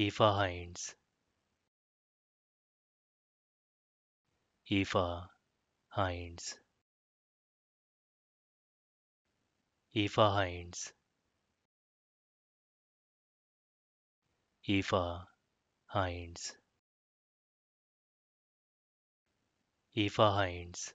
Eva Hines. Eva Hines. Eva Hines. Eva Hines. Eva Hines.